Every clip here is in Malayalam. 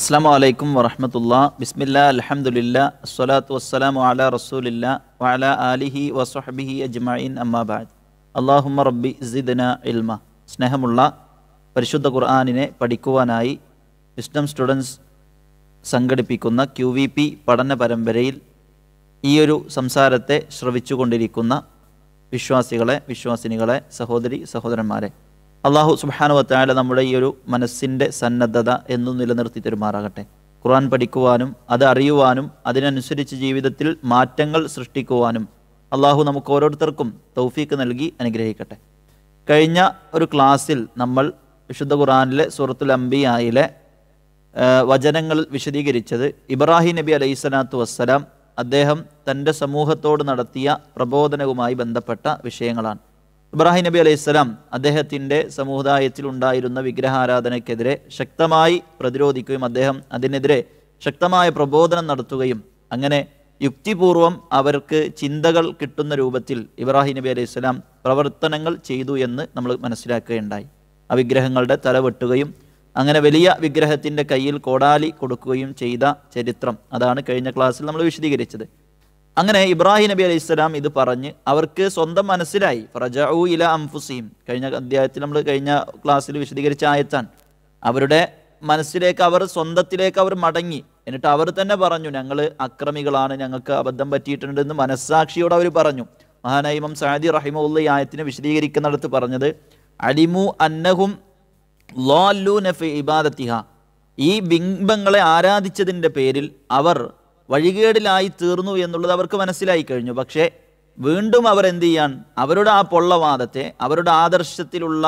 അസ്സാം വലൈക്കും വറഹമത്തുള്ള ബിസ്മില്ല അലഹമുല്ല സ്വലാത്തു വസ്സലാം വാല റസൂലില്ല വാല ആലിഹി വസ്ഹബിഹി അജ്മൈൻ അമ്മാബാദ് അള്ളാഹുമ റബ്ബി സിദ്ന ഇൽമ സ്നേഹമുള്ള പരിശുദ്ധ ഖുർആാനിനെ പഠിക്കുവാനായി വിസ്ഡം സ്റ്റുഡൻസ് സംഘടിപ്പിക്കുന്ന ക്യു വി പി പഠന പരമ്പരയിൽ ഈയൊരു സംസാരത്തെ ശ്രവിച്ചുകൊണ്ടിരിക്കുന്ന വിശ്വാസികളെ വിശ്വാസിനികളെ സഹോദരി സഹോദരന്മാരെ അള്ളാഹു വത്താല നമ്മുടെ ഈ ഒരു മനസ്സിൻ്റെ സന്നദ്ധത എന്നും നിലനിർത്തി തരുമാറാകട്ടെ ഖുർആൻ പഠിക്കുവാനും അത് അറിയുവാനും അതിനനുസരിച്ച് ജീവിതത്തിൽ മാറ്റങ്ങൾ സൃഷ്ടിക്കുവാനും അള്ളാഹു നമുക്ക് ഓരോരുത്തർക്കും തൗഫീക്ക് നൽകി അനുഗ്രഹിക്കട്ടെ കഴിഞ്ഞ ഒരു ക്ലാസ്സിൽ നമ്മൾ വിശുദ്ധ ഖുറാനിലെ സൂറത്തുൽ അംബിയായിലെ വചനങ്ങൾ വിശദീകരിച്ചത് ഇബ്രാഹിം നബി അലൈഹി സ്വലാത്തു വസ്സലാം അദ്ദേഹം തൻ്റെ സമൂഹത്തോട് നടത്തിയ പ്രബോധനവുമായി ബന്ധപ്പെട്ട വിഷയങ്ങളാണ് ഇബ്രാഹിം നബി അലൈഹി സ്വലാം അദ്ദേഹത്തിൻ്റെ സമുദായത്തിൽ ഉണ്ടായിരുന്ന വിഗ്രഹാരാധനയ്ക്കെതിരെ ശക്തമായി പ്രതിരോധിക്കുകയും അദ്ദേഹം അതിനെതിരെ ശക്തമായ പ്രബോധനം നടത്തുകയും അങ്ങനെ യുക്തിപൂർവം അവർക്ക് ചിന്തകൾ കിട്ടുന്ന രൂപത്തിൽ ഇബ്രാഹിം നബി അലൈഹി സ്വലാം പ്രവർത്തനങ്ങൾ ചെയ്തു എന്ന് നമ്മൾ മനസ്സിലാക്കുകയുണ്ടായി ആ വിഗ്രഹങ്ങളുടെ തല വെട്ടുകയും അങ്ങനെ വലിയ വിഗ്രഹത്തിൻ്റെ കയ്യിൽ കോടാലി കൊടുക്കുകയും ചെയ്ത ചരിത്രം അതാണ് കഴിഞ്ഞ ക്ലാസ്സിൽ നമ്മൾ വിശദീകരിച്ചത് അങ്ങനെ ഇബ്രാഹിം നബി അലൈഹി സ്വലാം ഇത് പറഞ്ഞ് അവർക്ക് സ്വന്തം മനസ്സിലായി ഫറജു ഇല അംഫുസീം കഴിഞ്ഞ അധ്യായത്തിൽ നമ്മൾ കഴിഞ്ഞ ക്ലാസ്സിൽ വിശദീകരിച്ച ആയത്താണ് അവരുടെ മനസ്സിലേക്ക് അവർ സ്വന്തത്തിലേക്ക് അവർ മടങ്ങി എന്നിട്ട് അവർ തന്നെ പറഞ്ഞു ഞങ്ങൾ അക്രമികളാണ് ഞങ്ങൾക്ക് അബദ്ധം എന്ന് മനസ്സാക്ഷിയോട് അവർ പറഞ്ഞു മഹാനൈമം സാദി റഹിമുള്ള ഈ ആയത്തിനെ വിശദീകരിക്കുന്നിടത്ത് പറഞ്ഞത് അലിമു അന്നഹും ലോ നഫ് ഇബാദത്തിഹ ഈ ബിംബങ്ങളെ ആരാധിച്ചതിൻ്റെ പേരിൽ അവർ വഴികേടിലായി തീർന്നു എന്നുള്ളത് അവർക്ക് മനസ്സിലായി കഴിഞ്ഞു പക്ഷേ വീണ്ടും അവർ ചെയ്യാൻ അവരുടെ ആ പൊള്ളവാദത്തെ അവരുടെ ആദർശത്തിലുള്ള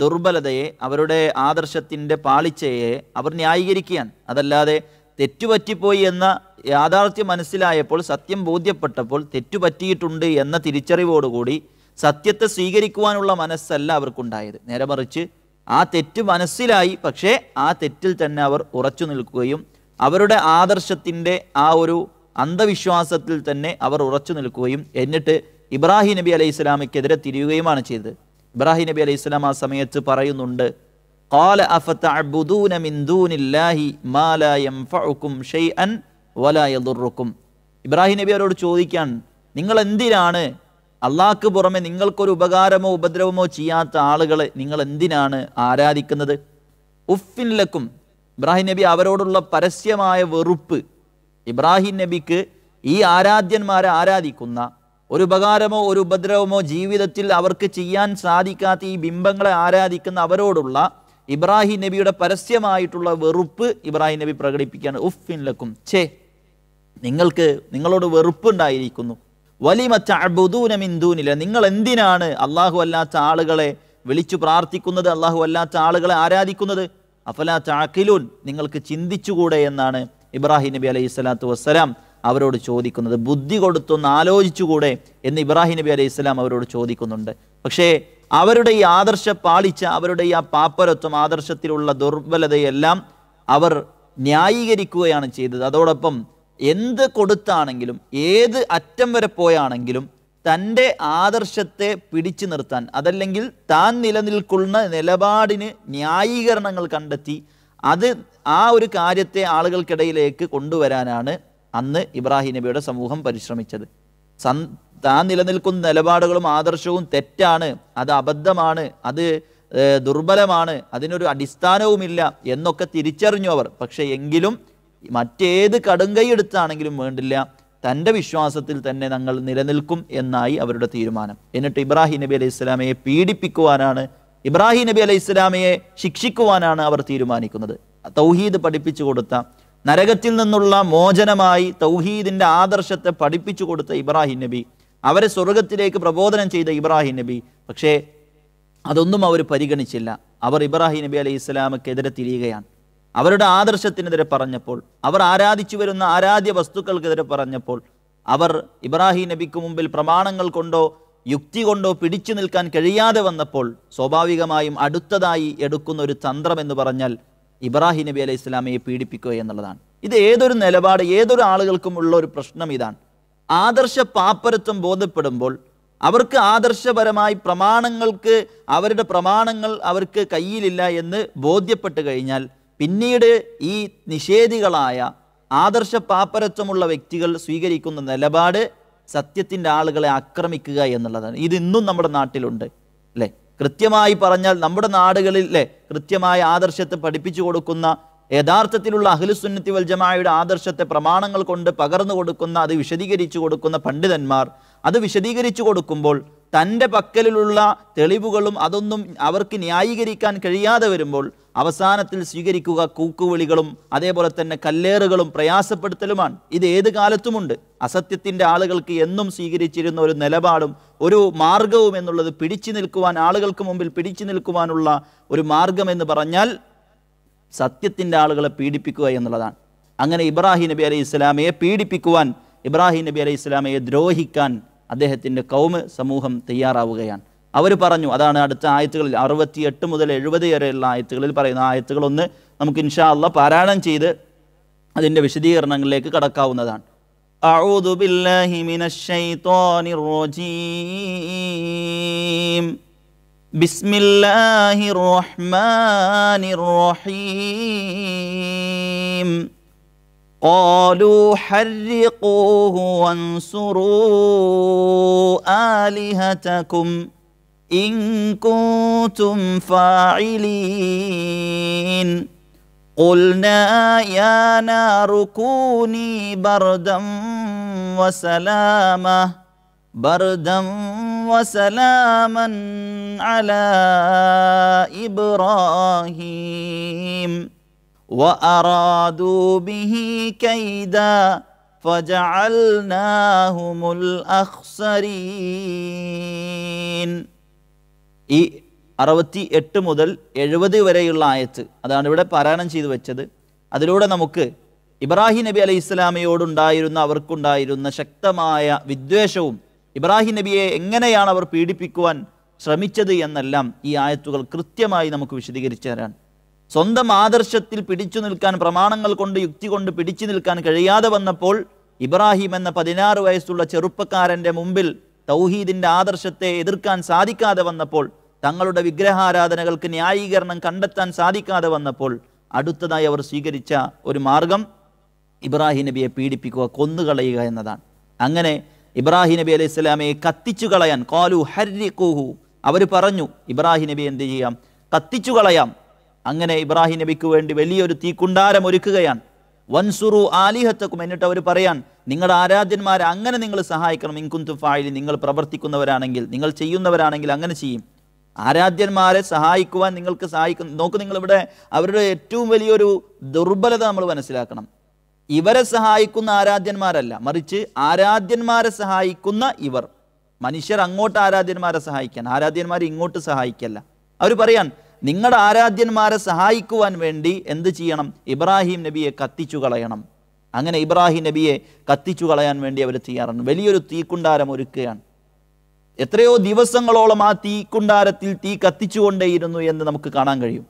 ദുർബലതയെ അവരുടെ ആദർശത്തിൻ്റെ പാളിച്ചയെ അവർ ന്യായീകരിക്കുകയാണ് അതല്ലാതെ തെറ്റുപറ്റിപ്പോയി എന്ന യാഥാർത്ഥ്യം മനസ്സിലായപ്പോൾ സത്യം ബോധ്യപ്പെട്ടപ്പോൾ തെറ്റുപറ്റിയിട്ടുണ്ട് എന്ന തിരിച്ചറിവോടുകൂടി സത്യത്തെ സ്വീകരിക്കുവാനുള്ള മനസ്സല്ല അവർക്കുണ്ടായത് നേരെ മറിച്ച് ആ തെറ്റ് മനസ്സിലായി പക്ഷേ ആ തെറ്റിൽ തന്നെ അവർ ഉറച്ചു നിൽക്കുകയും അവരുടെ ആദർശത്തിൻ്റെ ആ ഒരു അന്ധവിശ്വാസത്തിൽ തന്നെ അവർ ഉറച്ചു നിൽക്കുകയും എന്നിട്ട് ഇബ്രാഹിം നബി അലൈഹി സ്വലാമയ്ക്കെതിരെ തിരിയുകയുമാണ് ചെയ്തത് ഇബ്രാഹിം നബി അലൈഹി സ്വലാം ആ സമയത്ത് പറയുന്നുണ്ട് قال أفتعبدون من دون الله ما لا ينفعكم شيئا ولا يضركم ഇബ്രാഹിം നബി അവരോട് ചോദിക്കാൻ നിങ്ങൾ എന്തിനാണ് അള്ളാഹ്ക്ക് പുറമെ നിങ്ങൾക്കൊരു ഉപകാരമോ ഉപദ്രവമോ ചെയ്യാത്ത ആളുകളെ നിങ്ങൾ എന്തിനാണ് ആരാധിക്കുന്നത് ഉഫിൻലക്കും ഇബ്രാഹിം നബി അവരോടുള്ള പരസ്യമായ വെറുപ്പ് ഇബ്രാഹിം നബിക്ക് ഈ ആരാധ്യന്മാരെ ആരാധിക്കുന്ന ഒരു ഉപകാരമോ ഒരു ഉപദ്രവമോ ജീവിതത്തിൽ അവർക്ക് ചെയ്യാൻ സാധിക്കാത്ത ഈ ബിംബങ്ങളെ ആരാധിക്കുന്ന അവരോടുള്ള ഇബ്രാഹിം നബിയുടെ പരസ്യമായിട്ടുള്ള വെറുപ്പ് ഇബ്രാഹിം നബി പ്രകടിപ്പിക്കുകയാണ് ഉഫിൻ ലക്കും ഛേ നിങ്ങൾക്ക് നിങ്ങളോട് വെറുപ്പുണ്ടായിരിക്കുന്നു വലിമച്ച അബുദൂനമിന്ദൂനില്ല നിങ്ങൾ എന്തിനാണ് അള്ളാഹു അല്ലാത്ത ആളുകളെ വിളിച്ചു പ്രാർത്ഥിക്കുന്നത് അള്ളാഹു അല്ലാത്ത ആളുകളെ ആരാധിക്കുന്നത് അഫലാ ചാക്കിലൂൻ നിങ്ങൾക്ക് ചിന്തിച്ചുകൂടെ എന്നാണ് ഇബ്രാഹിം നബി അലൈഹി സ്വലാത്തു വസ്സലാം അവരോട് ചോദിക്കുന്നത് ബുദ്ധി കൊടുത്തൊന്ന് ആലോചിച്ചുകൂടെ എന്ന് ഇബ്രാഹിം നബി അലൈഹി സ്വലാം അവരോട് ചോദിക്കുന്നുണ്ട് പക്ഷേ അവരുടെ ഈ ആദർശ പാളിച്ച അവരുടെ ഈ ആ പാപ്പരത്വം ആദർശത്തിലുള്ള ദുർബലതയെല്ലാം അവർ ന്യായീകരിക്കുകയാണ് ചെയ്തത് അതോടൊപ്പം എന്ത് കൊടുത്താണെങ്കിലും ഏത് അറ്റം വരെ പോയാണെങ്കിലും തൻ്റെ ആദർശത്തെ പിടിച്ചു നിർത്താൻ അതല്ലെങ്കിൽ താൻ നിലനിൽക്കുന്ന നിലപാടിന് ന്യായീകരണങ്ങൾ കണ്ടെത്തി അത് ആ ഒരു കാര്യത്തെ ആളുകൾക്കിടയിലേക്ക് കൊണ്ടുവരാനാണ് അന്ന് ഇബ്രാഹിം നബിയുടെ സമൂഹം പരിശ്രമിച്ചത് സൻ താൻ നിലനിൽക്കുന്ന നിലപാടുകളും ആദർശവും തെറ്റാണ് അത് അബദ്ധമാണ് അത് ദുർബലമാണ് അതിനൊരു അടിസ്ഥാനവുമില്ല എന്നൊക്കെ തിരിച്ചറിഞ്ഞു അവർ പക്ഷേ എങ്കിലും മറ്റേത് കടുങ്കൈ എടുത്താണെങ്കിലും വേണ്ടില്ല തൻ്റെ വിശ്വാസത്തിൽ തന്നെ ഞങ്ങൾ നിലനിൽക്കും എന്നായി അവരുടെ തീരുമാനം എന്നിട്ട് ഇബ്രാഹിം നബി അലൈഹി ഇസ്ലാമയെ പീഡിപ്പിക്കുവാനാണ് ഇബ്രാഹിം നബി അലൈഹി ഇസ്ലാമയെ ശിക്ഷിക്കുവാനാണ് അവർ തീരുമാനിക്കുന്നത് തൗഹീദ് പഠിപ്പിച്ചു കൊടുത്ത നരകത്തിൽ നിന്നുള്ള മോചനമായി തൗഹീദിൻ്റെ ആദർശത്തെ പഠിപ്പിച്ചു കൊടുത്ത ഇബ്രാഹിം നബി അവരെ സ്വർഗത്തിലേക്ക് പ്രബോധനം ചെയ്ത ഇബ്രാഹിം നബി പക്ഷേ അതൊന്നും അവർ പരിഗണിച്ചില്ല അവർ ഇബ്രാഹിം നബി അലൈഹി ഇസ്ലാമക്കെതിരെ തിരിയുകയാണ് അവരുടെ ആദർശത്തിനെതിരെ പറഞ്ഞപ്പോൾ അവർ ആരാധിച്ചു വരുന്ന ആരാധ്യ വസ്തുക്കൾക്കെതിരെ പറഞ്ഞപ്പോൾ അവർ ഇബ്രാഹിം നബിക്ക് മുമ്പിൽ പ്രമാണങ്ങൾ കൊണ്ടോ യുക്തി കൊണ്ടോ പിടിച്ചു നിൽക്കാൻ കഴിയാതെ വന്നപ്പോൾ സ്വാഭാവികമായും അടുത്തതായി എടുക്കുന്ന ഒരു തന്ത്രം എന്ന് പറഞ്ഞാൽ ഇബ്രാഹിം നബി അലൈഹി ഇസ്ലാമയെ പീഡിപ്പിക്കുക എന്നുള്ളതാണ് ഇത് ഏതൊരു നിലപാട് ഏതൊരു ആളുകൾക്കും ഉള്ള ഒരു പ്രശ്നം ഇതാണ് ആദർശ പാപ്പരത്വം ബോധ്യപ്പെടുമ്പോൾ അവർക്ക് ആദർശപരമായി പ്രമാണങ്ങൾക്ക് അവരുടെ പ്രമാണങ്ങൾ അവർക്ക് കയ്യിലില്ല എന്ന് ബോധ്യപ്പെട്ട് കഴിഞ്ഞാൽ പിന്നീട് ഈ നിഷേധികളായ ആദർശ പാപ്പരത്വമുള്ള വ്യക്തികൾ സ്വീകരിക്കുന്ന നിലപാട് സത്യത്തിൻ്റെ ആളുകളെ ആക്രമിക്കുക എന്നുള്ളതാണ് ഇത് ഇന്നും നമ്മുടെ നാട്ടിലുണ്ട് അല്ലേ കൃത്യമായി പറഞ്ഞാൽ നമ്മുടെ നാടുകളിൽ അല്ലേ കൃത്യമായ ആദർശത്തെ പഠിപ്പിച്ചു കൊടുക്കുന്ന യഥാർത്ഥത്തിലുള്ള അഖിലുസുന്നത്തി വൽജമായയുടെ ആദർശത്തെ പ്രമാണങ്ങൾ കൊണ്ട് പകർന്നു കൊടുക്കുന്ന അത് വിശദീകരിച്ചു കൊടുക്കുന്ന പണ്ഡിതന്മാർ അത് വിശദീകരിച്ചു കൊടുക്കുമ്പോൾ തൻ്റെ പക്കലിലുള്ള തെളിവുകളും അതൊന്നും അവർക്ക് ന്യായീകരിക്കാൻ കഴിയാതെ വരുമ്പോൾ അവസാനത്തിൽ സ്വീകരിക്കുക കൂക്കുവിളികളും അതേപോലെ തന്നെ കല്ലേറുകളും പ്രയാസപ്പെടുത്തലുമാണ് ഇത് ഏത് കാലത്തുമുണ്ട് അസത്യത്തിൻ്റെ ആളുകൾക്ക് എന്നും സ്വീകരിച്ചിരുന്ന ഒരു നിലപാടും ഒരു മാർഗവും എന്നുള്ളത് പിടിച്ചു നിൽക്കുവാൻ ആളുകൾക്ക് മുമ്പിൽ പിടിച്ചു നിൽക്കുവാനുള്ള ഒരു മാർഗം എന്ന് പറഞ്ഞാൽ സത്യത്തിൻ്റെ ആളുകളെ പീഡിപ്പിക്കുക എന്നുള്ളതാണ് അങ്ങനെ ഇബ്രാഹിം നബി അലൈഹി ഇസ്ലാമയെ പീഡിപ്പിക്കുവാൻ ഇബ്രാഹിം നബി അലൈഹി ഇസ്ലാമയെ ദ്രോഹിക്കാൻ അദ്ദേഹത്തിൻ്റെ കൗമ സമൂഹം തയ്യാറാവുകയാണ് അവർ പറഞ്ഞു അതാണ് അടുത്ത ആയത്തുകളിൽ അറുപത്തിയെട്ട് മുതൽ എഴുപത് വരെയുള്ള ആയത്തുകളിൽ പറയുന്ന ആയത്തുകളൊന്ന് നമുക്ക് ഇൻഷാ അല്ല പാരായണം ചെയ്ത് അതിൻ്റെ വിശദീകരണങ്ങളിലേക്ക് കടക്കാവുന്നതാണ് ബിസ്മില്ലാഹി റഹ്മാനി റഹീം قالوا حرقوه وانصروا آلهتكم إن كنتم فاعلين قلنا يا نار كوني بردا وسلاما بردا وسلاما على إبراهيم وأرادوا به كيدا فجعلناهم الأخسرين ഈ അറുപത്തി എട്ട് മുതൽ എഴുപത് വരെയുള്ള ആയത്ത് അതാണ് ഇവിടെ പാരായണം ചെയ്തു വെച്ചത് അതിലൂടെ നമുക്ക് ഇബ്രാഹിം നബി അലൈഹി ഇസ്ലാമയോടുണ്ടായിരുന്ന അവർക്കുണ്ടായിരുന്ന ശക്തമായ വിദ്വേഷവും ഇബ്രാഹിം നബിയെ എങ്ങനെയാണ് അവർ പീഡിപ്പിക്കുവാൻ ശ്രമിച്ചത് എന്നെല്ലാം ഈ ആയത്തുകൾ കൃത്യമായി നമുക്ക് വിശദീകരിച്ചു തരാൻ സ്വന്തം ആദർശത്തിൽ പിടിച്ചു നിൽക്കാൻ പ്രമാണങ്ങൾ കൊണ്ട് യുക്തി കൊണ്ട് പിടിച്ചു നിൽക്കാൻ കഴിയാതെ വന്നപ്പോൾ ഇബ്രാഹിം എന്ന പതിനാറ് വയസ്സുള്ള ചെറുപ്പക്കാരൻ്റെ മുമ്പിൽ തൗഹീദിൻ്റെ ആദർശത്തെ എതിർക്കാൻ സാധിക്കാതെ വന്നപ്പോൾ തങ്ങളുടെ വിഗ്രഹാരാധനകൾക്ക് ന്യായീകരണം കണ്ടെത്താൻ സാധിക്കാതെ വന്നപ്പോൾ അടുത്തതായി അവർ സ്വീകരിച്ച ഒരു മാർഗം ഇബ്രാഹിം നബിയെ പീഡിപ്പിക്കുക കൊന്നുകളയുക എന്നതാണ് അങ്ങനെ ഇബ്രാഹിം നബി അലൈഹി സ്വലാമയെ കത്തിച്ചു കളയാൻ കോലു കോഹു അവർ പറഞ്ഞു ഇബ്രാഹിം നബി എന്ത് ചെയ്യാം കത്തിച്ചു കളയാം അങ്ങനെ ഇബ്രാഹിം നബിക്ക് വേണ്ടി വലിയൊരു തീക്കുണ്ടാരം ഒരുക്കുകയാണ് വൻസുറു ആലിഹത്തക്കും എന്നിട്ട് അവർ പറയാൻ നിങ്ങളുടെ ആരാധ്യന്മാരെ അങ്ങനെ നിങ്ങൾ സഹായിക്കണം ഇൻകുന്തു ഫായിലി നിങ്ങൾ പ്രവർത്തിക്കുന്നവരാണെങ്കിൽ നിങ്ങൾ ചെയ്യുന്നവരാണെങ്കിൽ അങ്ങനെ ചെയ്യും ആരാധ്യന്മാരെ സഹായിക്കുവാൻ നിങ്ങൾക്ക് സഹായിക്കും നോക്ക് നിങ്ങളിവിടെ അവരുടെ ഏറ്റവും വലിയൊരു ദുർബലത നമ്മൾ മനസ്സിലാക്കണം ഇവരെ സഹായിക്കുന്ന ആരാധ്യന്മാരല്ല മറിച്ച് ആരാധ്യന്മാരെ സഹായിക്കുന്ന ഇവർ മനുഷ്യർ അങ്ങോട്ട് ആരാധ്യന്മാരെ സഹായിക്കാൻ ആരാധ്യന്മാരെ ഇങ്ങോട്ട് സഹായിക്കല്ല അവർ പറയാൻ നിങ്ങളുടെ ആരാധ്യന്മാരെ സഹായിക്കുവാൻ വേണ്ടി എന്ത് ചെയ്യണം ഇബ്രാഹിം നബിയെ കത്തിച്ചു കളയണം അങ്ങനെ ഇബ്രാഹിം നബിയെ കത്തിച്ചു കളയാൻ വേണ്ടി അവർ തയ്യാറാണ് വലിയൊരു തീക്കുണ്ടാരം ഒരുക്കുകയാണ് എത്രയോ ദിവസങ്ങളോളം ആ തീക്കുണ്ടാരത്തിൽ തീ കത്തിച്ചുകൊണ്ടേയിരുന്നു എന്ന് നമുക്ക് കാണാൻ കഴിയും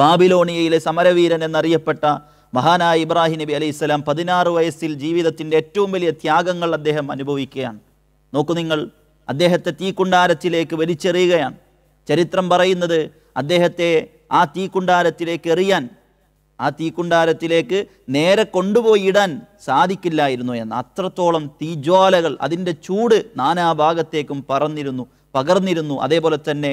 ബാബിലോണിയയിലെ സമരവീരൻ എന്നറിയപ്പെട്ട മഹാനായ ഇബ്രാഹിം നബി അലൈഹി സ്വലാം പതിനാറ് വയസ്സിൽ ജീവിതത്തിൻ്റെ ഏറ്റവും വലിയ ത്യാഗങ്ങൾ അദ്ദേഹം അനുഭവിക്കുകയാണ് നോക്കൂ നിങ്ങൾ അദ്ദേഹത്തെ തീക്കുണ്ടാരത്തിലേക്ക് വലിച്ചെറിയുകയാണ് ചരിത്രം പറയുന്നത് അദ്ദേഹത്തെ ആ തീക്കുണ്ടാരത്തിലേക്ക് എറിയാൻ ആ തീക്കുണ്ടാരത്തിലേക്ക് നേരെ കൊണ്ടുപോയിടാൻ സാധിക്കില്ലായിരുന്നു എന്ന് അത്രത്തോളം തീജ്വാലകൾ അതിൻ്റെ ചൂട് നാനാഭാഗത്തേക്കും പറന്നിരുന്നു പകർന്നിരുന്നു അതേപോലെ തന്നെ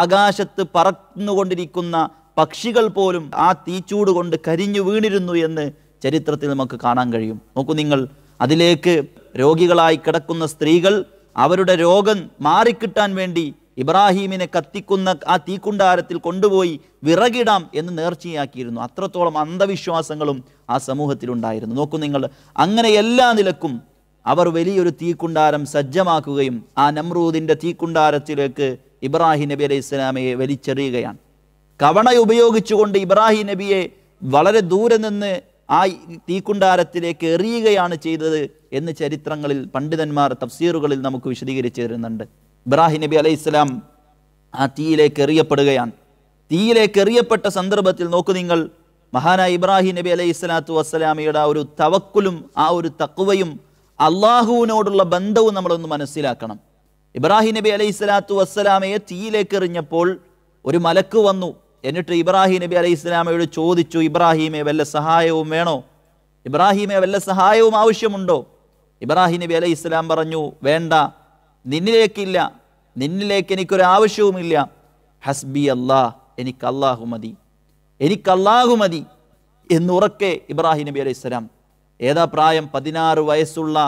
ആകാശത്ത് പറന്നുകൊണ്ടിരിക്കുന്ന പക്ഷികൾ പോലും ആ തീച്ചൂട് കൊണ്ട് കരിഞ്ഞു വീണിരുന്നു എന്ന് ചരിത്രത്തിൽ നമുക്ക് കാണാൻ കഴിയും നോക്കൂ നിങ്ങൾ അതിലേക്ക് രോഗികളായി കിടക്കുന്ന സ്ത്രീകൾ അവരുടെ രോഗം മാറിക്കിട്ടാൻ വേണ്ടി ഇബ്രാഹീമിനെ കത്തിക്കുന്ന ആ തീക്കുണ്ടാരത്തിൽ കൊണ്ടുപോയി വിറകിടാം എന്ന് നേർച്ചയാക്കിയിരുന്നു അത്രത്തോളം അന്ധവിശ്വാസങ്ങളും ആ സമൂഹത്തിലുണ്ടായിരുന്നു നോക്കൂ നിങ്ങൾ അങ്ങനെ എല്ലാ നിലക്കും അവർ വലിയൊരു തീക്കുണ്ടാരം സജ്ജമാക്കുകയും ആ നമ്രൂദിൻ്റെ തീക്കുണ്ടാരത്തിലേക്ക് ഇബ്രാഹിം നബി അലൈഹി ഇസ്ലാമയെ വലിച്ചെറിയുകയാണ് കവണ ഉപയോഗിച്ചുകൊണ്ട് ഇബ്രാഹിം നബിയെ വളരെ ദൂരെ നിന്ന് ആ തീക്കുണ്ടാരത്തിലേക്ക് എറിയുകയാണ് ചെയ്തത് എന്ന് ചരിത്രങ്ങളിൽ പണ്ഡിതന്മാർ തഫ്സീറുകളിൽ നമുക്ക് വിശദീകരിച്ചു തരുന്നുണ്ട് ഇബ്രാഹിം നബി അലൈഹി ഇസ്ലാം ആ തീയിലേക്ക് എറിയപ്പെടുകയാണ് തീയിലേക്ക് എറിയപ്പെട്ട സന്ദർഭത്തിൽ നോക്കു നിങ്ങൾ മഹാനായ ഇബ്രാഹിം നബി അലൈഹി സ്വലാത്തു വസ്സലാമിയുടെ ആ ഒരു തവക്കുലും ആ ഒരു തക്കുവയും അള്ളാഹുവിനോടുള്ള ബന്ധവും നമ്മളൊന്ന് മനസ്സിലാക്കണം ഇബ്രാഹിം നബി അലൈഹി സ്വലാത്തു വസ്സലാമയെ തീയിലേക്ക് എറിഞ്ഞപ്പോൾ ഒരു മലക്ക് വന്നു എന്നിട്ട് ഇബ്രാഹിം നബി അലൈഹി സ്വലാമയോട് ചോദിച്ചു ഇബ്രാഹിമെ വല്ല സഹായവും വേണോ ഇബ്രാഹിമെ വല്ല സഹായവും ആവശ്യമുണ്ടോ ഇബ്രാഹിം നബി അലൈഹി സ്വലാം പറഞ്ഞു വേണ്ട നിന്നിലേക്കില്ല നിന്നിലേക്ക് എനിക്കൊരാവശ്യവുമില്ല ഹസ്ബി അല്ലാ എനിക്ക് അള്ളാഹു മതി എനിക്ക് അള്ളാഹു മതി എന്നുറക്കെ ഇബ്രാഹിം നബി അലൈഹി സ്വലാം ഏതാ പ്രായം പതിനാറ് വയസ്സുള്ള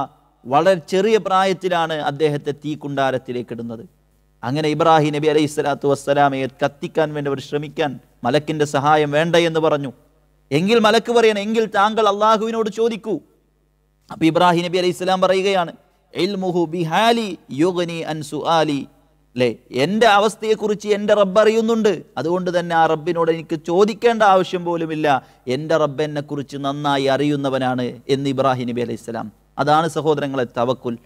വളരെ ചെറിയ പ്രായത്തിലാണ് അദ്ദേഹത്തെ തീക്കുണ്ടാരത്തിലേക്ക് ഇടുന്നത് അങ്ങനെ ഇബ്രാഹിം നബി അലൈഹി സ്വലാത്തു വസ്സലാമയെ കത്തിക്കാൻ വേണ്ടി അവർ ശ്രമിക്കാൻ മലക്കിൻ്റെ സഹായം വേണ്ട എന്ന് പറഞ്ഞു എങ്കിൽ മലക്ക് പറയണം എങ്കിൽ താങ്കൾ അള്ളാഹുവിനോട് ചോദിക്കൂ അപ്പോൾ ഇബ്രാഹിം നബി അലൈഹി സ്വലാം പറയുകയാണ് ഇൽമുഹു ബിഹാലി യുഗനി അൻസുആലി അവസ്ഥയെക്കുറിച്ച് എൻ്റെ റബ്ബ് അറിയുന്നുണ്ട് അതുകൊണ്ട് തന്നെ ആ റബ്ബിനോട് എനിക്ക് ചോദിക്കേണ്ട ആവശ്യം പോലുമില്ല എൻ്റെ റബ്ബ് എന്നെക്കുറിച്ച് നന്നായി അറിയുന്നവനാണ് എന്ന് ഇബ്രാഹിം നബി അലൈഹി സ്വലാം അതാണ് സഹോദരങ്ങളെ തവക്കുൽ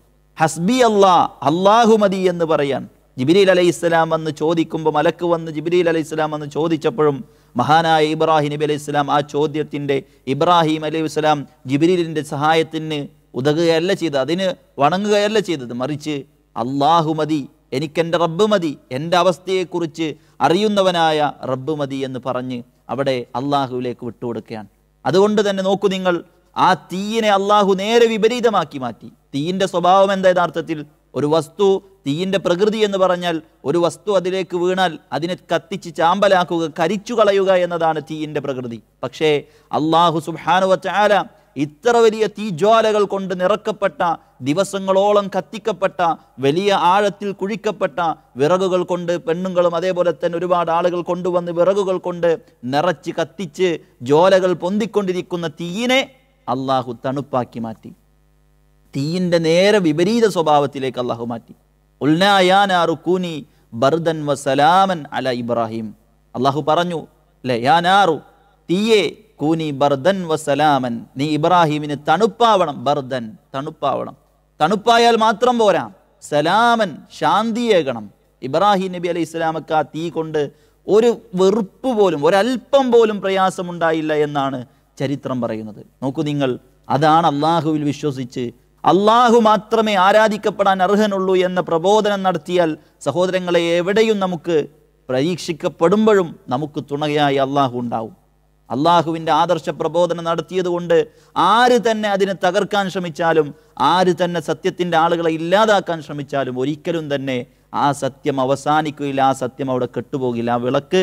ഹസ്ബി അള്ളാ അള്ളാഹുമതി എന്ന് പറയാൻ ജിബിരിൽ അലൈഹി സ്വലാം വന്ന് ചോദിക്കുമ്പോൾ മലക്ക് വന്ന് ജിബിരിൽ അലൈഹി സ്വലാം വന്ന് ചോദിച്ചപ്പോഴും മഹാനായ ഇബ്രാഹിം നബി അലൈഹി സ്വലാം ആ ചോദ്യത്തിൻ്റെ ഇബ്രാഹിം അലൈഹി സ്വലാം ജിബിരിലിൻ്റെ സഹായത്തിന് ഉതകുകയല്ല ചെയ്തത് അതിന് വണങ്ങുകയല്ല ചെയ്തത് മറിച്ച് അള്ളാഹു മതി എനിക്കെൻ്റെ റബ്ബ് മതി എൻ്റെ അവസ്ഥയെക്കുറിച്ച് അറിയുന്നവനായ റബ്ബ് മതി എന്ന് പറഞ്ഞ് അവിടെ അള്ളാഹുവിലേക്ക് വിട്ടുകൊടുക്കുകയാണ് അതുകൊണ്ട് തന്നെ നോക്കൂ നിങ്ങൾ ആ തീയിനെ അള്ളാഹു നേരെ വിപരീതമാക്കി മാറ്റി തീയിൻ്റെ സ്വഭാവം എന്താ യഥാർത്ഥത്തിൽ ഒരു വസ്തു തീയിൻ്റെ പ്രകൃതി എന്ന് പറഞ്ഞാൽ ഒരു വസ്തു അതിലേക്ക് വീണാൽ അതിനെ കത്തിച്ച് ചാമ്പലാക്കുക കരിച്ചു കളയുക എന്നതാണ് തീയിൻ്റെ പ്രകൃതി പക്ഷേ അള്ളാഹു സുബാനുവച്ചാല ഇത്ര വലിയ തീജ്വാലകൾ കൊണ്ട് നിറക്കപ്പെട്ട ദിവസങ്ങളോളം കത്തിക്കപ്പെട്ട വലിയ ആഴത്തിൽ കുഴിക്കപ്പെട്ട വിറകുകൾ കൊണ്ട് പെണ്ണുങ്ങളും അതേപോലെ തന്നെ ഒരുപാട് ആളുകൾ കൊണ്ടുവന്ന് വിറകുകൾ കൊണ്ട് നിറച്ച് കത്തിച്ച് ജ്വാലകൾ പൊന്തിക്കൊണ്ടിരിക്കുന്ന തീയിനെ അള്ളാഹു തണുപ്പാക്കി മാറ്റി തീയിൻ്റെ നേരെ വിപരീത സ്വഭാവത്തിലേക്ക് അള്ളാഹു മാറ്റി ഉൽനായാന റുക്കൂനി ബർദൻ വസലാമൻ അല ഇബ്രാഹിം അള്ളാഹു പറഞ്ഞു യാനാറു തീയെ കൂനി ബർദൻ വസലാമൻ നീ ഇബ്രാഹിമിന് തണുപ്പാവണം ബർദൻ തണുപ്പാവണം തണുപ്പായാൽ മാത്രം പോരാ സലാമൻ ശാന്തിയേകണം ഇബ്രാഹിം നബി അലൈഹി ഇസ്ലാമക്ക് ആ തീ കൊണ്ട് ഒരു വെറുപ്പ് പോലും ഒരല്പം പോലും പ്രയാസമുണ്ടായില്ല എന്നാണ് ചരിത്രം പറയുന്നത് നോക്കൂ നിങ്ങൾ അതാണ് അള്ളാഹുവിൽ വിശ്വസിച്ച് അള്ളാഹു മാത്രമേ ആരാധിക്കപ്പെടാൻ അർഹനുള്ളൂ എന്ന പ്രബോധനം നടത്തിയാൽ സഹോദരങ്ങളെ എവിടെയും നമുക്ക് പ്രതീക്ഷിക്കപ്പെടുമ്പോഴും നമുക്ക് തുണയായി അള്ളാഹു ഉണ്ടാവും അള്ളാഹുവിൻ്റെ ആദർശ പ്രബോധനം നടത്തിയതുകൊണ്ട് ആര് തന്നെ അതിനെ തകർക്കാൻ ശ്രമിച്ചാലും ആര് തന്നെ സത്യത്തിൻ്റെ ആളുകളെ ഇല്ലാതാക്കാൻ ശ്രമിച്ചാലും ഒരിക്കലും തന്നെ ആ സത്യം അവസാനിക്കുകയില്ല ആ സത്യം അവിടെ കെട്ടുപോകില്ല ആ വിളക്ക്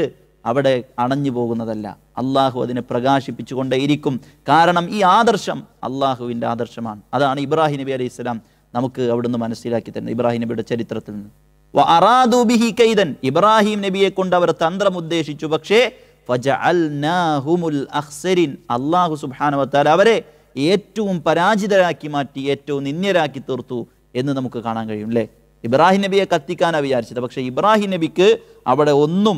അവിടെ അണഞ്ഞു പോകുന്നതല്ല അള്ളാഹു അതിനെ പ്രകാശിപ്പിച്ചുകൊണ്ടേയിരിക്കും കാരണം ഈ ആദർശം അള്ളാഹുവിൻ്റെ ആദർശമാണ് അതാണ് ഇബ്രാഹിം നബി അലൈഹി ഇസ്ലാം നമുക്ക് അവിടുന്ന് മനസ്സിലാക്കി തരുന്നത് ഇബ്രാഹിം നബിയുടെ ചരിത്രത്തിൽ നിന്ന് അറാദു ബിഹി കൈതൻ ഇബ്രാഹിം നബിയെ കൊണ്ട് അവർ തന്ത്രം ഉദ്ദേശിച്ചു പക്ഷേ അള്ളാഹു സുബാനവത്താൽ അവരെ ഏറ്റവും പരാജിതരാക്കി മാറ്റി ഏറ്റവും നിന്ദ്യരാക്കി തീർത്തു എന്ന് നമുക്ക് കാണാൻ കഴിയും അല്ലേ ഇബ്രാഹിം നബിയെ കത്തിക്കാനാണ് വിചാരിച്ചത് പക്ഷേ ഇബ്രാഹിം നബിക്ക് അവിടെ ഒന്നും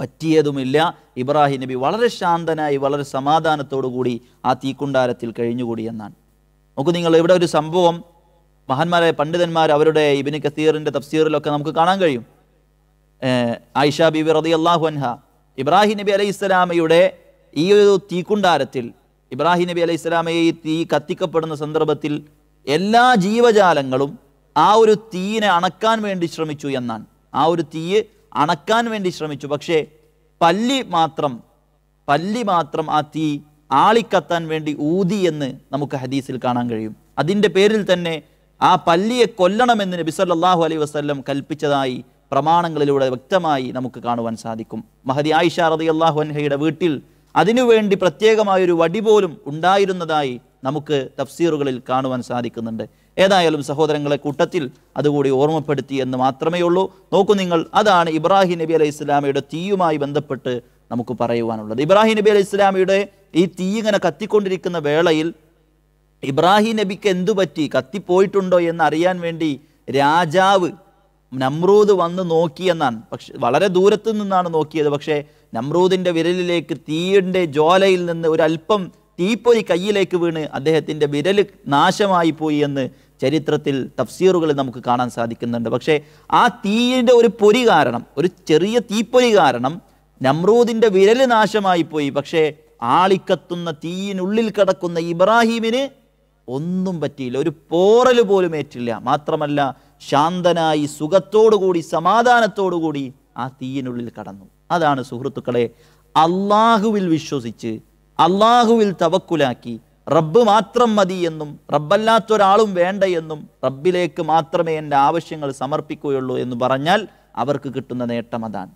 പറ്റിയതുമില്ല ഇബ്രാഹിം നബി വളരെ ശാന്തനായി വളരെ സമാധാനത്തോടു കൂടി ആ തീക്കുണ്ടാരത്തിൽ കഴിഞ്ഞുകൂടി എന്നാണ് നമുക്ക് നിങ്ങൾ ഇവിടെ ഒരു സംഭവം മഹാന്മാരായ പണ്ഡിതന്മാർ അവരുടെ ഇബിന് കസീറിൻ്റെ തഫ്സീറിലൊക്കെ നമുക്ക് കാണാൻ കഴിയും ആയിഷ ബിബി റതി അള്ളാഹു അൻഹ ഇബ്രാഹിം നബി അലൈഹി ഇസ്ലാമയുടെ ഈ ഒരു തീക്കുണ്ടാരത്തിൽ ഇബ്രാഹിം നബി അലൈഹി ഇസ്ലാമയെ ഈ തീ കത്തിക്കപ്പെടുന്ന സന്ദർഭത്തിൽ എല്ലാ ജീവജാലങ്ങളും ആ ഒരു തീയിനെ അണക്കാൻ വേണ്ടി ശ്രമിച്ചു എന്നാണ് ആ ഒരു തീയെ അണക്കാൻ വേണ്ടി ശ്രമിച്ചു പക്ഷേ പല്ലി മാത്രം പല്ലി മാത്രം ആ തീ ആളിക്കത്താൻ വേണ്ടി ഊതി എന്ന് നമുക്ക് ഹദീസിൽ കാണാൻ കഴിയും അതിൻ്റെ പേരിൽ തന്നെ ആ പല്ലിയെ കൊല്ലണമെന്ന് നബി സല്ലാഹു അലൈഹി വസ്ല്ലം കൽപ്പിച്ചതായി പ്രമാണങ്ങളിലൂടെ വ്യക്തമായി നമുക്ക് കാണുവാൻ സാധിക്കും മഹദി ആയിഷ റതി അള്ളാഹു അൻഹയുടെ വീട്ടിൽ അതിനുവേണ്ടി പ്രത്യേകമായൊരു വടി പോലും ഉണ്ടായിരുന്നതായി നമുക്ക് തഫ്സീറുകളിൽ കാണുവാൻ സാധിക്കുന്നുണ്ട് ഏതായാലും സഹോദരങ്ങളെ കൂട്ടത്തിൽ അതുകൂടി ഓർമ്മപ്പെടുത്തി എന്ന് മാത്രമേ ഉള്ളൂ നോക്കൂ നിങ്ങൾ അതാണ് ഇബ്രാഹിം നബി അലൈഹി ഇസ്ലാമയുടെ തീയുമായി ബന്ധപ്പെട്ട് നമുക്ക് പറയുവാനുള്ളത് ഇബ്രാഹിം നബി അലൈഹി ഇസ്ലാമയുടെ ഈ തീ ഇങ്ങനെ കത്തിക്കൊണ്ടിരിക്കുന്ന വേളയിൽ ഇബ്രാഹിം നബിക്ക് എന്തു പറ്റി കത്തിപ്പോയിട്ടുണ്ടോ എന്ന് അറിയാൻ വേണ്ടി രാജാവ് നമ്രൂദ് വന്ന് നോക്കിയെന്നാണ് പക്ഷെ വളരെ ദൂരത്തു നിന്നാണ് നോക്കിയത് പക്ഷേ നമ്രൂദിൻ്റെ വിരലിലേക്ക് തീയുടെ ജ്വാലയിൽ നിന്ന് ഒരല്പം തീപ്പൊരി കയ്യിലേക്ക് വീണ് അദ്ദേഹത്തിൻ്റെ വിരൽ നാശമായി പോയി എന്ന് ചരിത്രത്തിൽ തഫ്സീറുകൾ നമുക്ക് കാണാൻ സാധിക്കുന്നുണ്ട് പക്ഷേ ആ തീയിൻ്റെ ഒരു പൊരി കാരണം ഒരു ചെറിയ തീപ്പൊരി കാരണം നമ്രൂദിൻ്റെ വിരൽ നാശമായി പോയി പക്ഷേ ആളിക്കത്തുന്ന തീയിനുള്ളിൽ കിടക്കുന്ന ഇബ്രാഹീമിന് ഒന്നും പറ്റിയില്ല ഒരു പോറൽ പോലും ഏറ്റില്ല മാത്രമല്ല ശാന്തനായി സുഖത്തോടുകൂടി സമാധാനത്തോടുകൂടി ആ തീയിനുള്ളിൽ കടന്നു അതാണ് സുഹൃത്തുക്കളെ അള്ളാഹുവിൽ വിശ്വസിച്ച് അള്ളാഹുവിൽ തവക്കുലാക്കി റബ്ബ് മാത്രം മതി എന്നും റബ്ബല്ലാത്തൊരാളും വേണ്ട എന്നും റബ്ബിലേക്ക് മാത്രമേ എൻ്റെ ആവശ്യങ്ങൾ സമർപ്പിക്കുകയുള്ളൂ എന്ന് പറഞ്ഞാൽ അവർക്ക് കിട്ടുന്ന നേട്ടം അതാണ്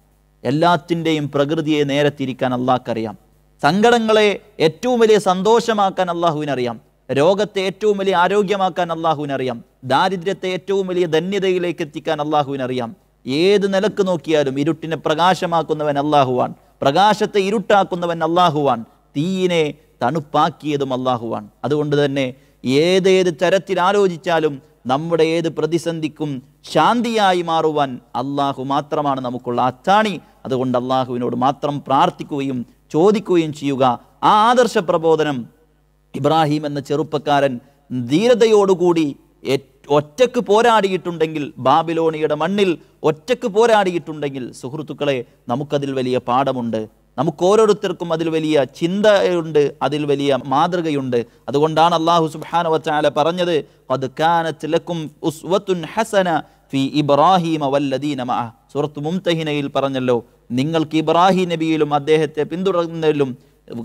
എല്ലാത്തിൻ്റെയും പ്രകൃതിയെ നേരെ തിരിക്കാൻ അള്ളാഹ്ക്കറിയാം സങ്കടങ്ങളെ ഏറ്റവും വലിയ സന്തോഷമാക്കാൻ അള്ളാഹുവിനറിയാം രോഗത്തെ ഏറ്റവും വലിയ ആരോഗ്യമാക്കാൻ അള്ളാഹുവിനറിയാം ദാരിദ്ര്യത്തെ ഏറ്റവും വലിയ ധന്യതയിലേക്ക് എത്തിക്കാൻ അള്ളാഹുവിനറിയാം ഏത് നിലക്ക് നോക്കിയാലും ഇരുട്ടിനെ പ്രകാശമാക്കുന്നവൻ അള്ളാഹുവാൻ പ്രകാശത്തെ ഇരുട്ടാക്കുന്നവൻ അള്ളാഹുവാൻ തീയിനെ തണുപ്പാക്കിയതും അള്ളാഹുവാൻ അതുകൊണ്ട് തന്നെ ഏതേത് തരത്തിൽ ആലോചിച്ചാലും നമ്മുടെ ഏത് പ്രതിസന്ധിക്കും ശാന്തിയായി മാറുവാൻ അള്ളാഹു മാത്രമാണ് നമുക്കുള്ള അത്താണി അതുകൊണ്ട് അള്ളാഹുവിനോട് മാത്രം പ്രാർത്ഥിക്കുകയും ചോദിക്കുകയും ചെയ്യുക ആ ആദർശ പ്രബോധനം ഇബ്രാഹിം എന്ന ചെറുപ്പക്കാരൻ ധീരതയോടുകൂടി ഒറ്റക്ക് പോരാടിയിട്ടുണ്ടെങ്കിൽ ബാബിലോണിയുടെ മണ്ണിൽ ഒറ്റക്ക് പോരാടിയിട്ടുണ്ടെങ്കിൽ സുഹൃത്തുക്കളെ നമുക്കതിൽ വലിയ പാഠമുണ്ട് നമുക്ക് ഓരോരുത്തർക്കും അതിൽ വലിയ ചിന്തയുണ്ട് അതിൽ വലിയ മാതൃകയുണ്ട് അതുകൊണ്ടാണ് അള്ളാഹു സുബാന വച്ചാല പറഞ്ഞത് അത് കാനത്തിലക്കും ഉസ്വത്തുൻ ഹസന ഫി ഇബ്രാഹിമ വല്ലദീന സുഹൃത്ത് മുംതഹിനയിൽ പറഞ്ഞല്ലോ നിങ്ങൾക്ക് ഇബ്രാഹിം നബിയിലും അദ്ദേഹത്തെ പിന്തുടരുന്നതിലും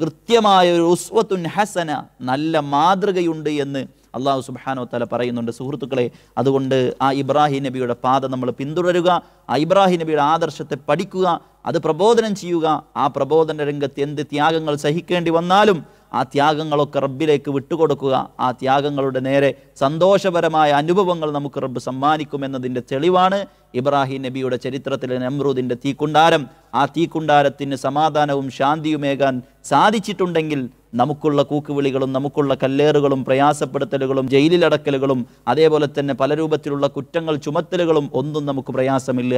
കൃത്യമായ ഒരു ഉസ്വത്തുൻ ഹസന നല്ല മാതൃകയുണ്ട് എന്ന് അള്ളാഹു സുബാനോ തല പറയുന്നുണ്ട് സുഹൃത്തുക്കളെ അതുകൊണ്ട് ആ ഇബ്രാഹിം നബിയുടെ പാത നമ്മൾ പിന്തുടരുക ആ ഇബ്രാഹിം നബിയുടെ ആദർശത്തെ പഠിക്കുക അത് പ്രബോധനം ചെയ്യുക ആ പ്രബോധന രംഗത്ത് എന്ത് ത്യാഗങ്ങൾ സഹിക്കേണ്ടി വന്നാലും ആ ത്യാഗങ്ങളൊക്കെ റബ്ബിലേക്ക് വിട്ടുകൊടുക്കുക ആ ത്യാഗങ്ങളുടെ നേരെ സന്തോഷപരമായ അനുഭവങ്ങൾ നമുക്ക് റബ്ബ് സമ്മാനിക്കുമെന്നതിൻ്റെ തെളിവാണ് ഇബ്രാഹിം നബിയുടെ ചരിത്രത്തിലെ നമ്രൂദിൻ്റെ തീക്കുണ്ടാരം ആ തീക്കുണ്ടാരത്തിന് സമാധാനവും ശാന്തിയുമേകാൻ സാധിച്ചിട്ടുണ്ടെങ്കിൽ നമുക്കുള്ള കൂക്കുവിളികളും നമുക്കുള്ള കല്ലേറുകളും പ്രയാസപ്പെടുത്തലുകളും ജയിലിലടക്കലുകളും അതേപോലെ തന്നെ പല രൂപത്തിലുള്ള കുറ്റങ്ങൾ ചുമത്തലുകളും ഒന്നും നമുക്ക് പ്രയാസമില്ല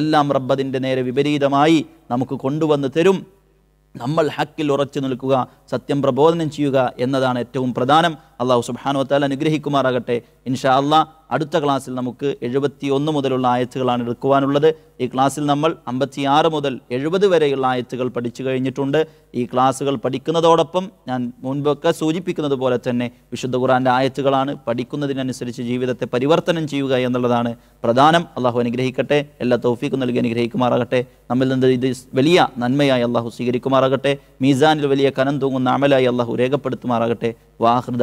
എല്ലാം റബ്ബതിൻ്റെ നേരെ വിപരീതമായി നമുക്ക് കൊണ്ടുവന്ന് തരും നമ്മൾ ഹക്കിൽ ഉറച്ചു നിൽക്കുക സത്യം പ്രബോധനം ചെയ്യുക എന്നതാണ് ഏറ്റവും പ്രധാനം അള്ളാഹു സുബാനുവത്താൽ അനുഗ്രഹിക്കുമാറാകട്ടെ ഇൻഷാ അള്ളാ അടുത്ത ക്ലാസ്സിൽ നമുക്ക് എഴുപത്തി ഒന്ന് മുതലുള്ള ആയത്തുകളാണ് എടുക്കുവാനുള്ളത് ഈ ക്ലാസ്സിൽ നമ്മൾ ആറ് മുതൽ എഴുപത് വരെയുള്ള ആയത്തുകൾ പഠിച്ചു കഴിഞ്ഞിട്ടുണ്ട് ഈ ക്ലാസ്സുകൾ പഠിക്കുന്നതോടൊപ്പം ഞാൻ മുൻപൊക്കെ സൂചിപ്പിക്കുന്നത് പോലെ തന്നെ വിശുദ്ധ ഖുറാൻ്റെ ആയത്തുകളാണ് പഠിക്കുന്നതിനനുസരിച്ച് ജീവിതത്തെ പരിവർത്തനം ചെയ്യുക എന്നുള്ളതാണ് പ്രധാനം അള്ളാഹു അനുഗ്രഹിക്കട്ടെ എല്ലാ തൗഫീക്കും നൽകി അനുഗ്രഹിക്കുമാറാകട്ടെ നമ്മിൽ നിന്ന് ഇത് വലിയ നന്മയായി അള്ളാഹു സ്വീകരിക്കുമാറാകട്ടെ മീസാനിൽ വലിയ കനം തൂങ്ങുന്ന അമലായി അള്ളാഹു രേഖപ്പെടുത്തുമാറാകട്ടെ വാഹൃദ